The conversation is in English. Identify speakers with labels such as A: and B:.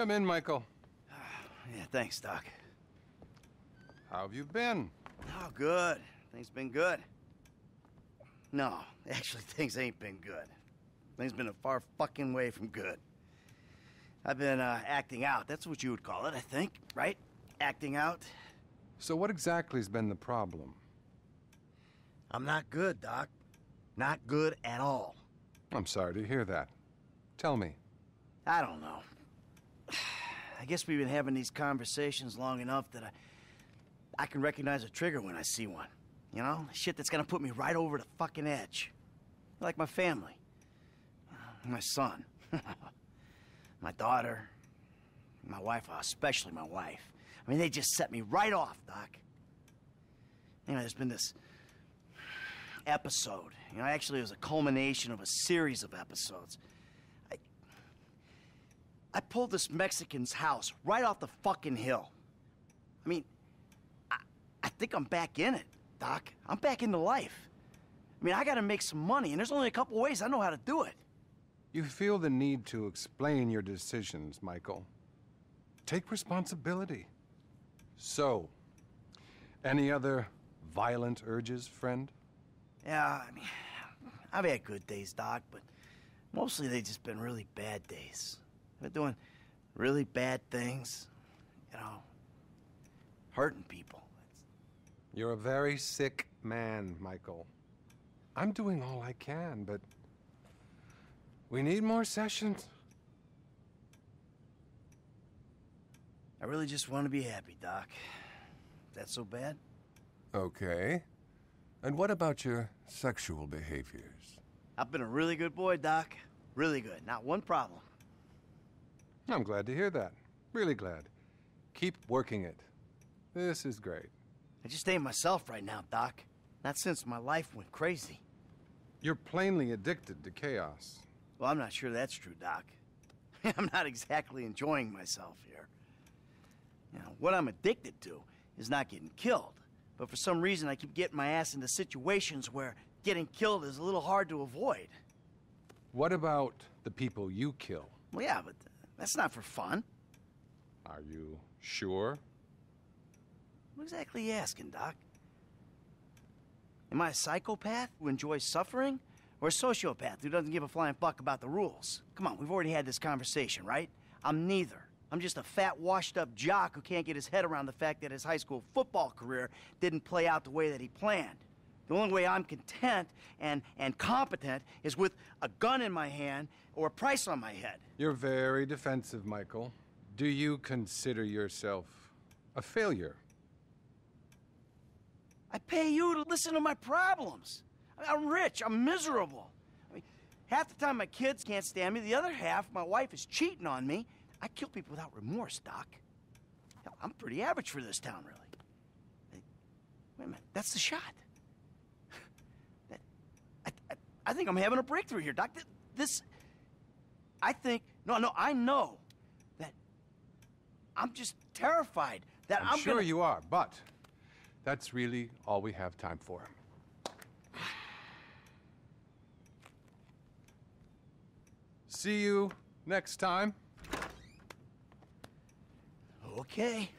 A: Come in, Michael.
B: Yeah, thanks, Doc. How have you been? Oh, good. Things been good. No, actually, things ain't been good. Things been a far fucking way from good. I've been uh, acting out. That's what you would call it, I think, right? Acting out. So what exactly has been the problem? I'm not good, Doc. Not good at all. I'm sorry to hear that. Tell me. I don't know. I guess we've been having these conversations long enough that I, I can recognize a trigger when I see one. You know? Shit that's gonna put me right over the fucking edge. Like my family. My son. my daughter. My wife, uh, especially my wife. I mean, they just set me right off, Doc. You know, there's been this episode. You know, actually, it was a culmination of a series of episodes. I pulled this Mexican's house right off the fucking hill. I mean, I, I think I'm back in it, Doc. I'm back into life. I mean, I gotta make some money, and there's only a couple ways I know how to do it.
A: You feel the need to explain your decisions, Michael. Take responsibility. So, any other violent
B: urges, friend? Yeah, I mean, I've had good days, Doc, but mostly they've just been really bad days. They're doing really bad things, you know, hurting people. It's... You're a very
A: sick man, Michael. I'm doing all I can, but
B: we need more sessions. I really just want to be happy, Doc. That's so bad?
A: Okay. And what about your sexual behaviors?
B: I've been a really good boy, Doc. Really good. Not one problem. I'm glad to hear that. Really glad.
A: Keep working it. This is great. I just ain't myself right now,
B: Doc. Not since my life went crazy. You're plainly addicted to chaos. Well, I'm not sure that's true, Doc. I'm not exactly enjoying myself here. Now, what I'm addicted to is not getting killed. But for some reason, I keep getting my ass into situations where getting killed is a little hard to avoid. What about
A: the people you kill?
B: Well, yeah, but that's not for fun. Are you sure? What exactly are you asking, Doc? Am I a psychopath who enjoys suffering? Or a sociopath who doesn't give a flying fuck about the rules? Come on, we've already had this conversation, right? I'm neither. I'm just a fat, washed up jock who can't get his head around the fact that his high school football career didn't play out the way that he planned. The only way I'm content and, and competent is with a gun in my hand or a price on my head.
A: You're very defensive, Michael. Do you consider yourself a failure?
B: I pay you to listen to my problems. I'm rich, I'm miserable. I mean, half the time my kids can't stand me, the other half, my wife is cheating on me. I kill people without remorse, Doc. Hell, I'm pretty average for this town, really. Wait a minute, that's the shot. I think I'm having a breakthrough here, Doc. This, I think, no, no, I know that I'm just terrified that I'm, I'm sure gonna... you are,
A: but that's really all we have time for. See you next time.
B: Okay.